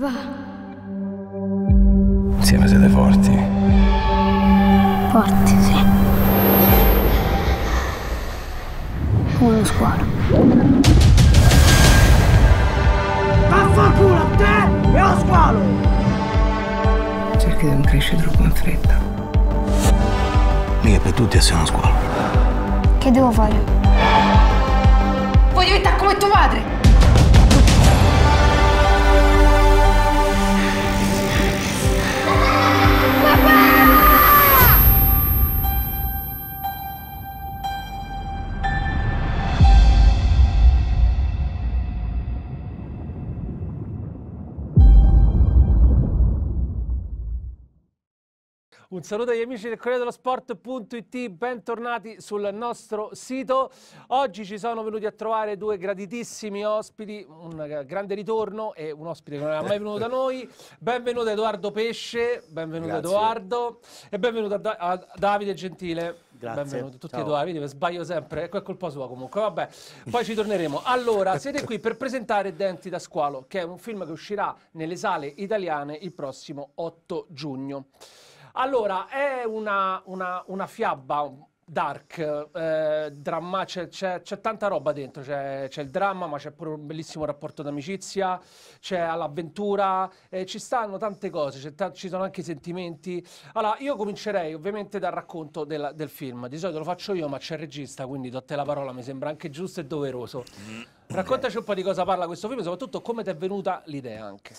Papà. Insieme siete forti. Forti, sì. Come uno squalo. Vaffanculo te e lo squalo! Cerchi di non crescere troppo in fretta. Mica per tutti essere uno squalo. Che devo fare? Voglio diventare come tuo padre! Un saluto agli amici del Corriere dello Sport.it, bentornati sul nostro sito. Oggi ci sono venuti a trovare due graditissimi ospiti, un grande ritorno e un ospite che non era mai venuto da noi. Benvenuto Edoardo Pesce, benvenuto Grazie. Edoardo e benvenuto a, da a Davide Gentile. Grazie. Benvenuti tutti Ciao. e due, vedi, sbaglio sempre, ecco è colpa sua comunque, vabbè, poi ci torneremo. Allora, siete qui per presentare Denti da squalo, che è un film che uscirà nelle sale italiane il prossimo 8 giugno. Allora, è una, una, una fiaba dark, eh, dramma, c'è, c'è, c'è, tanta roba dentro, c'è, c'è, il dramma, ma c'è pure un bellissimo rapporto d'amicizia, c'è l'avventura, eh, ci stanno tante cose, ta- ci sono anche i sentimenti. Allora, io comincerei ovviamente dal racconto della, del film, di solito lo faccio io, ma c'è il regista, quindi do a te la parola, mi sembra anche giusto e doveroso. Mm. Raccontaci un po' di cosa parla questo film, soprattutto come ti è venuta l'idea anche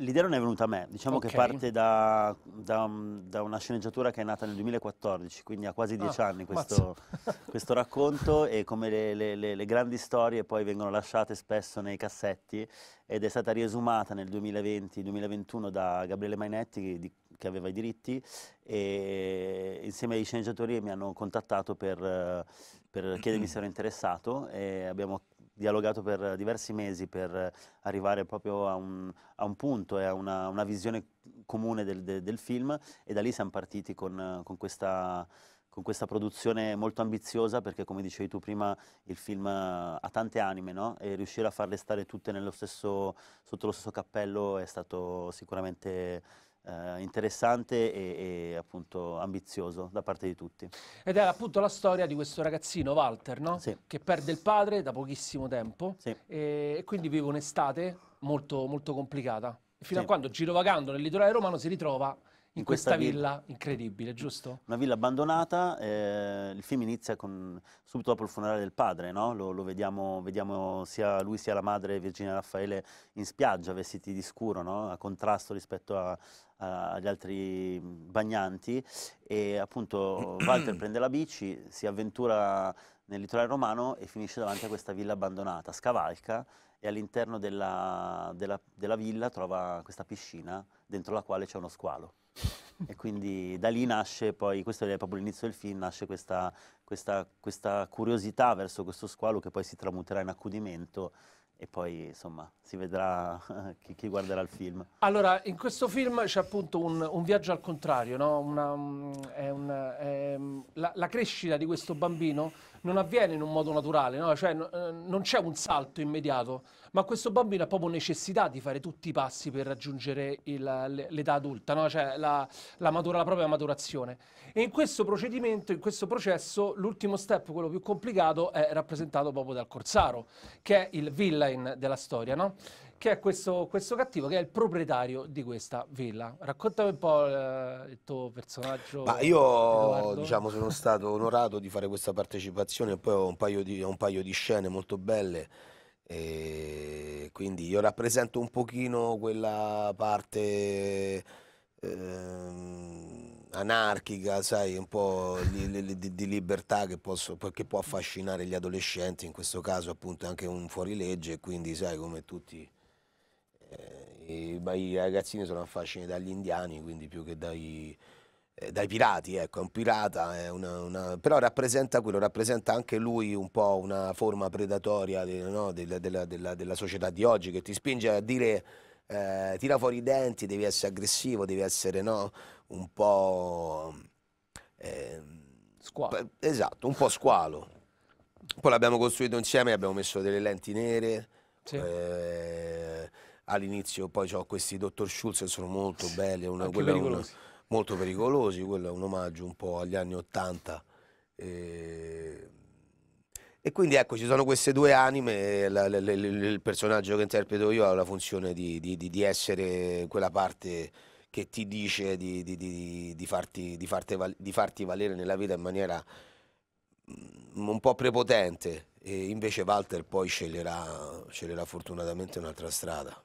l'idea non è venuta a me, diciamo okay. che parte da, da, mm, da, una sceneggiatura che è nata nel 2014, quindi ha quasi dieci ah, anni questo, questo, racconto e come le, le, le, le, grandi storie poi vengono lasciate spesso nei cassetti ed è stata riesumata nel 2020-2021 da Gabriele Mainetti di, che aveva i diritti e insieme ai sceneggiatori mi hanno contattato per, eh, per chiedermi se ero interessato e abbiamo dialogato per diversi mesi per arrivare proprio a un, a un punto e a una, una visione comune del, de, del, film e da lì siamo partiti con, con questa con questa produzione molto ambiziosa perché come dicevi tu prima il film ha tante anime no? e riuscire a farle stare tutte stesso, sotto lo stesso cappello è stato sicuramente eh, interessante e, e, appunto ambizioso da parte di tutti. Ed è appunto la storia di questo ragazzino Walter, no? sì. che perde il padre da pochissimo tempo sì. e, e, quindi vive un'estate molto, molto complicata. Fino sì. a quando girovagando nel litorale romano si ritrova in questa, villa, villa, incredibile, giusto? Una villa abbandonata, eh, il film inizia con, subito dopo il funerale del padre, no? lo, lo vediamo, vediamo, sia lui sia la madre Virginia Raffaele in spiaggia, vestiti di scuro, no? a contrasto rispetto a, a, agli altri bagnanti e appunto Walter prende la bici, si avventura nel litorale romano e finisce davanti a questa villa abbandonata, scavalca e all'interno della, della, della villa trova questa piscina dentro la quale c'è uno squalo e quindi da lì nasce poi, questo è proprio l'inizio del film, nasce questa, questa, questa curiosità verso questo squalo che poi si tramuterà in accudimento e poi insomma si vedrà chi, chi, guarderà il film. Allora, in questo film c'è appunto un, un viaggio al contrario, no? Una, mm, è un, è, mm, la, la, crescita di questo bambino non avviene in un modo naturale, no? cioè, eh, non c'è un salto immediato, ma questo bambino ha proprio necessità di fare tutti i passi per raggiungere l'età adulta, no? cioè, la, la, matura, la propria maturazione. E in questo procedimento, in questo processo, l'ultimo step, quello più complicato, è rappresentato proprio dal Corsaro, che è il villa Einstein della storia, no? che è questo, questo, cattivo che è il proprietario di questa villa. Raccontami un po' eh, il tuo personaggio. Ma io diciamo, sono stato onorato di fare questa partecipazione, poi ho un paio di, un paio di scene molto belle. E quindi io rappresento un pochino quella parte ehm, anarchica, sai, un po' di, di, di libertà che, posso, che, può affascinare gli adolescenti, in questo caso appunto anche un fuorilegge, quindi sai come tutti eh, i, i, ragazzini sono affascinati dagli indiani, quindi più che dai, eh, dai pirati, ecco, è un pirata, è una, una, però rappresenta quello, rappresenta anche lui un po' una forma predatoria no, della, della, della, della società di oggi che ti spinge a dire eh, tira fuori i denti, devi essere aggressivo, devi essere no, un po'... Eh, squalo. Esatto, un po' squalo. Poi l'abbiamo costruito insieme, abbiamo messo delle lenti nere. Sì. Eh, all'inizio poi ho questi Dottor Schulz che sono molto belli, una, ah, pericolosi. Una, molto pericolosi, quello è un omaggio un po' agli anni Ottanta. Eh, e quindi ecco, ci sono queste due anime, la, la, la, il personaggio che interpreto io ha la funzione di, di, di, essere quella parte che ti dice di, di farti, farti, val farti valere nella vita in maniera mm, un po' prepotente e invece Walter poi sceglierà, sceglierà fortunatamente un'altra strada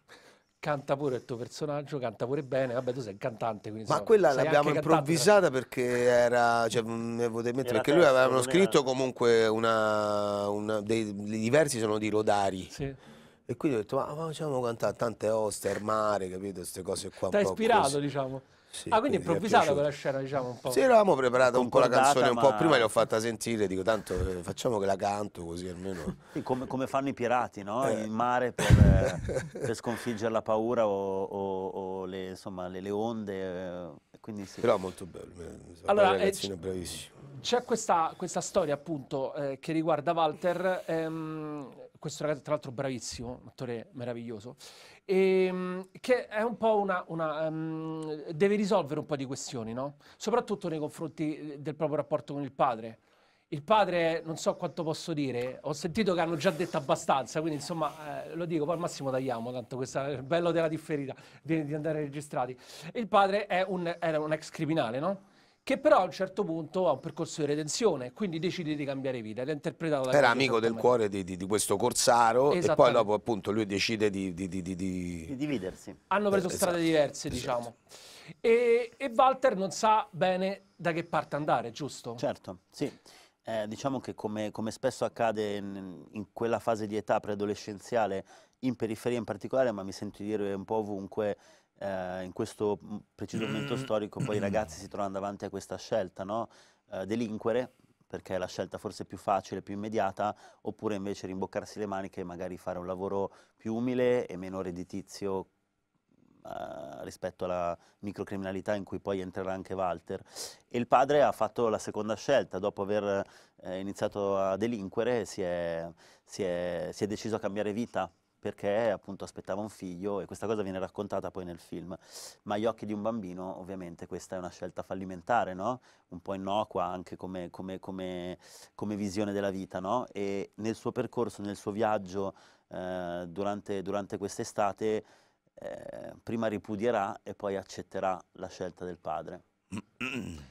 canta pure il tuo personaggio, canta pure bene, vabbè tu sei un cantante. Quindi, Ma so, quella l'abbiamo improvvisata cantante. perché era, cioè, ne potete mettere, perché lui avevano scritto era... comunque una, una dei, diversi sono di Rodari. Sì. E quindi ho detto, ma, facciamo cantare tante oste, armare, capito, queste cose qua. Ti ha ispirato, così. diciamo. Sì, ah, quindi, quindi improvvisata quella scena, diciamo un po'. Sì, eravamo preparati un po' la canzone, un po' prima l'ho fatta sentire, dico tanto eh, facciamo che la canto così almeno. Sì, come, come, fanno i pirati, no? Eh. In mare per, per, sconfiggere la paura o, o, o le, insomma, le, le onde. Eh, quindi sì. Però molto bello, allora, un eh, ragazzino bravissimo. C'è questa, questa, storia appunto eh, che riguarda Walter, ehm, questo ragazzo tra l'altro bravissimo, un attore meraviglioso, e, ehm, che è un po' una, una um, deve risolvere un po' di questioni, no? soprattutto nei confronti eh, del proprio rapporto con il padre. Il padre, non so quanto posso dire, ho sentito che hanno già detto abbastanza, quindi insomma eh, lo dico, poi al massimo tagliamo, tanto questo è bello della differita, di, di andare registrati. Il padre un, era un ex criminale, no? che però a un certo punto ha un percorso di redenzione, quindi decide di cambiare vita L'ha interpretato da... Era amico del cuore di, di, di questo corsaro e poi dopo appunto lui decide di... di dividersi. Hanno preso eh, strade diverse esatto. diciamo. E, e, Walter non sa bene da che parte andare, giusto? Certo, sì. Eh, diciamo che come, come spesso accade in, in quella fase di età preadolescenziale, in periferia in particolare, ma mi sento dire un po' ovunque, eh, in questo mm, preciso momento mm. storico poi i mm. ragazzi si trovano davanti a questa scelta, no? eh, delinquere perché è la scelta forse più facile, più immediata, oppure invece rimboccarsi le maniche e magari fare un lavoro più umile e meno redditizio Uh, rispetto alla microcriminalità in cui poi entrerà anche Walter. E il padre ha fatto la seconda scelta, dopo aver eh, iniziato a delinquere si è, si, è, si è deciso a cambiare vita perché appunto aspettava un figlio e questa cosa viene raccontata poi nel film, ma agli occhi di un bambino ovviamente questa è una scelta fallimentare, no? un po' innocua anche come, come, come, come visione della vita no? e nel suo percorso, nel suo viaggio eh, durante, durante quest'estate eh, prima ripudierà e poi accetterà la scelta del padre.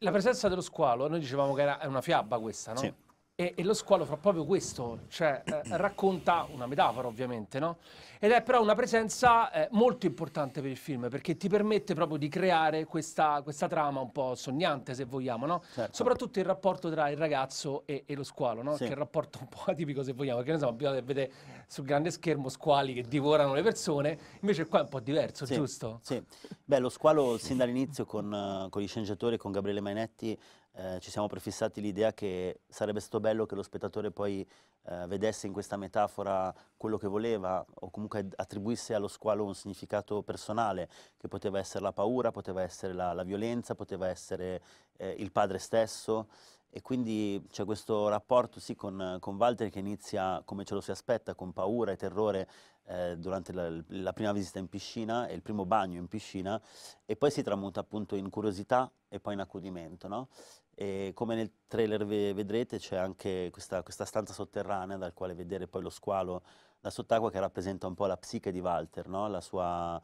La presenza dello squalo, noi dicevamo che era una fiaba questa, no? Sì. E, e, lo squalo fa proprio questo, cioè eh, racconta una metafora ovviamente, no? Ed è però una presenza eh, molto importante per il film perché ti permette proprio di creare questa, questa trama un po' sognante se vogliamo, no? Certo. Soprattutto il rapporto tra il ragazzo e, e lo squalo, no? Sì. Che è un rapporto un po' atipico se vogliamo, perché noi siamo abituati a vedere sul grande schermo squali che divorano le persone, invece qua è un po' diverso, sì. giusto? Sì, beh lo squalo sin dall'inizio con, eh, con gli sceneggiatori, con Gabriele Mainetti, eh, ci siamo prefissati l'idea che sarebbe stato bello che lo spettatore poi eh, vedesse in questa metafora quello che voleva o comunque attribuisse allo squalo un significato personale, che poteva essere la paura, poteva essere la, la violenza, poteva essere eh, il padre stesso. E quindi c'è questo rapporto sì, con, con, Walter che inizia come ce lo si aspetta, con paura e terrore eh, durante la, la, prima visita in piscina e il primo bagno in piscina e poi si tramuta appunto in curiosità e poi in accudimento. No? E come nel trailer vedrete c'è anche questa, questa, stanza sotterranea dal quale vedere poi lo squalo da sott'acqua che rappresenta un po' la psiche di Walter, no? la sua,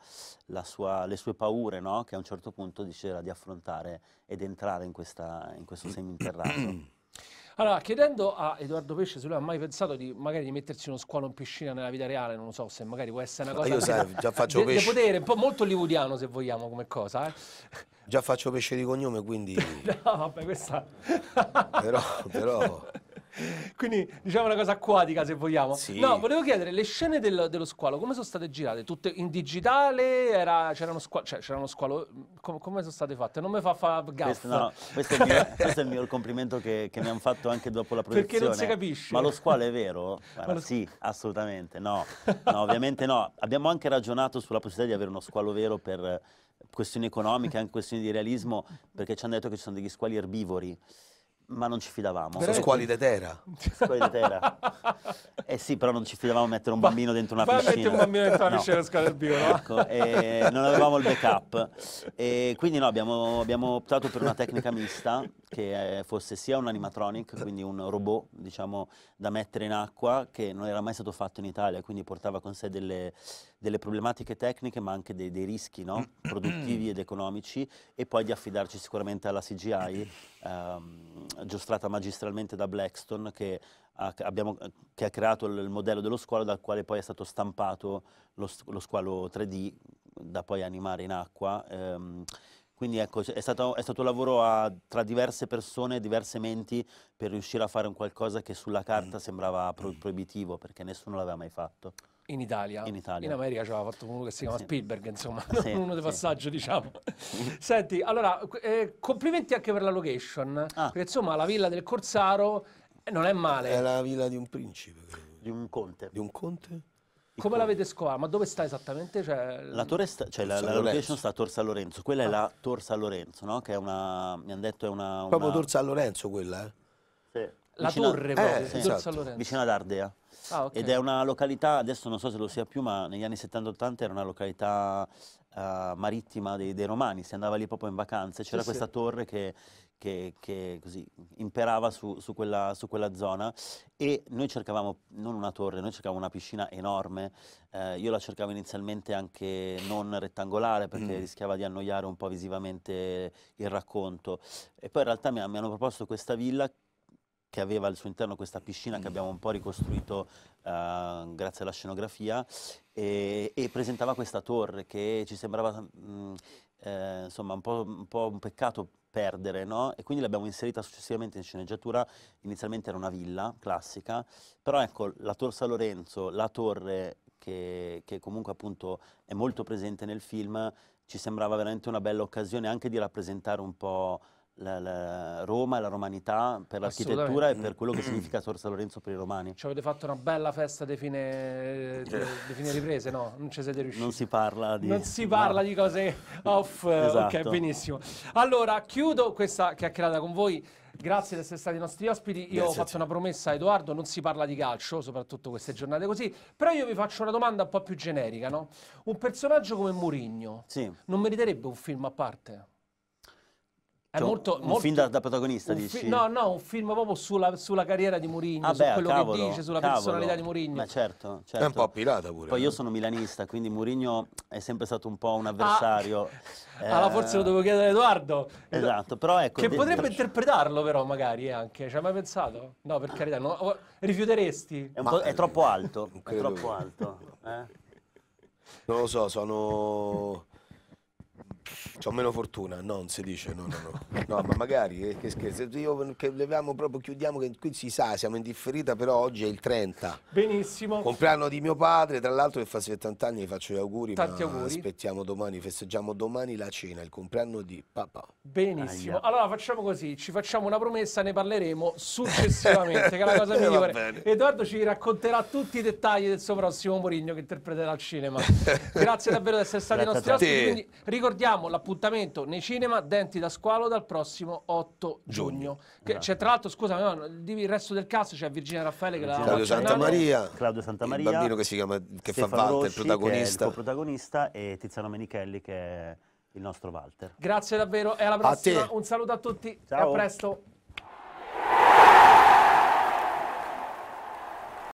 la sua, le sue paure no? che a un certo punto diceva di affrontare ed entrare in, questa, in questo seminterrato. Allora, chiedendo a Edoardo Pesce se lui ha mai pensato di magari di mettersi uno squalo in piscina nella vita reale, non lo so se magari può essere una ah, cosa... Ma io sai, già faccio de, pesce. De potere, un po' molto hollywoodiano se vogliamo come cosa, eh. Già faccio pesce di cognome, quindi... no, vabbè, questa... però, però... Quindi diciamo una cosa acquatica se vogliamo. Sì. No, volevo chiedere, le scene del- dello squalo come sono state girate? Tutte in digitale? Era, c'era, uno squa- cioè, c'era uno squalo? com- come sono state fatte? Non mi fa fa gaff. Questo, no, questo, è il mio- questo è il miglior complimento che, che mi hanno fatto anche dopo la proiezione. Perché non si capisce. Ma lo squalo è vero? Guarda, lo- Sì, assolutamente. No, no, ovviamente no. Abbiamo anche ragionato sulla possibilità di avere uno squalo vero per questioni economiche, anche questioni di realismo, perché ci hanno detto che ci sono degli squali erbivori ma non ci fidavamo. Sono squali de terra. Squali de terra. eh sì, però non ci fidavamo a mettere un bambino dentro una piscina. Metti un bambino dentro una piscina no. scalbio, no? Ecco, eh, non avevamo il backup. E quindi no, abbiamo, abbiamo optato per una tecnica mista che eh, fosse sia un animatronic, quindi un robot diciamo, da mettere in acqua, che non era mai stato fatto in Italia, quindi portava con sé delle, delle problematiche tecniche, ma anche dei, dei rischi no? produttivi ed economici, e poi di affidarci sicuramente alla CGI, ehm, giostrata magistralmente da Blackstone, che ha, abbiamo, che ha creato il, modello dello squalo dal quale poi è stato stampato lo, lo squalo 3D da poi animare in acqua. Ehm, quindi ecco, è stato, è stato un lavoro a, tra diverse persone, diverse menti, per riuscire a fare un qualcosa che sulla carta mm. sembrava pro mm. proibitivo, perché nessuno l'aveva mai fatto. In Italia. in Italia. In America ci aveva fatto uno che si chiama sì. Spielberg, insomma, sì, uno dei passaggi, sì. diciamo. Senti, allora, eh, complimenti anche per la location, ah. perché insomma la villa del Corsaro eh, non è male. È la villa di un principe. Credo. Di un conte. Di un conte? Come l'avete scovata? Ma dove sta esattamente? Cioè... La, torre sta, cioè la, la, location sta a Tor San Lorenzo, quella ah. è la Tor San Lorenzo, no? Che è una, mi hanno detto è una... una... Proprio Tor San Lorenzo quella, eh? Sì. La vicino, torre proprio, eh, sì, esatto. vicino ad Ardea. Ah, okay. Ed è una località, adesso non so se lo sia più, ma negli anni 70-80 era una località uh, marittima dei, dei, romani, si andava lì proprio in vacanze, c'era sì, questa sì. torre che, che, che così, imperava su, su, quella, su, quella, zona e noi cercavamo non una torre, noi cercavamo una piscina enorme, eh, io la cercavo inizialmente anche non rettangolare perché mm. rischiava di annoiare un po' visivamente il racconto e poi in realtà mi, mi hanno proposto questa villa che aveva al suo interno questa piscina che mm. abbiamo un po' ricostruito uh, grazie alla scenografia e, e, presentava questa torre che ci sembrava mh, mm, eh, insomma un po', un po' un peccato perdere, no? E quindi l'abbiamo inserita successivamente in sceneggiatura. Inizialmente era una villa classica, però ecco la Tor San Lorenzo, la torre che, che, comunque appunto è molto presente nel film, ci sembrava veramente una bella occasione anche di rappresentare un po' la, la Roma e la romanità per l'architettura e per quello che mm. significa Tor San Lorenzo per i romani. Ci avete fatto una bella festa di fine, di, di fine riprese, no? Non ci siete riusciti. Non si parla di... Non si parla no. di cose off. Eh, esatto. Ok, benissimo. Allora, chiudo questa chiacchierata con voi. Grazie di essere stati i nostri ospiti. Io Grazie. ho fatto una promessa a Edoardo, non si parla di calcio, soprattutto queste giornate così, però io vi faccio una domanda un po' più generica, no? Un personaggio come Mourinho sì. non meriterebbe un film a parte? È cioè, molto, un molto, film da, da protagonista, dici? Fi no, no, un film proprio sulla, sulla carriera di Mourinho, ah su beh, quello cavolo, che dice, sulla cavolo. personalità di Mourinho. Ma certo, certo, È un certo. po' pirata pure. Poi eh. io sono milanista, quindi Mourinho è sempre stato un po' un ah. avversario. Ah, eh, allora forse lo devo chiedere a Edoardo. Esatto, però ecco... Che potrebbe interpretarlo però magari eh, anche, ci hai mai pensato? No, per carità, no, rifiuteresti? È, è, troppo eh, alto, è troppo alto. Eh? Non lo so, sono ho meno fortuna, non si dice, no, no, no. No, ma magari, eh, che scherzo, io che leviamo proprio, chiudiamo, che qui si sa, siamo in differita, però oggi è il 30. Benissimo. Compleanno di mio padre, tra l'altro che fa 70 anni, gli faccio gli auguri, Tanti auguri. aspettiamo domani, festeggiamo domani la cena, il compleanno di papà. Benissimo, Aia. allora facciamo così, ci facciamo una promessa, ne parleremo successivamente, che è la cosa eh, migliore. Edoardo ci racconterà tutti i dettagli del suo prossimo Morigno che interpreterà al cinema. Grazie davvero di essere stati i nostri ospiti, ricordiamo l'appuntamento appuntamento nei cinema, Denti da squalo, dal prossimo 8 giugno. Che, cioè, tra l'altro, scusa, no, il resto del cast c'è cioè Virginia Raffaele che la Claudio Santamaria, Claudio Santamaria, il bambino che si chiama che Stefano fa Walter, Rossi, il protagonista. il protagonista e Tiziano Menichelli che è il nostro Walter. Grazie davvero e alla prossima. Un saluto a tutti Ciao. e a presto.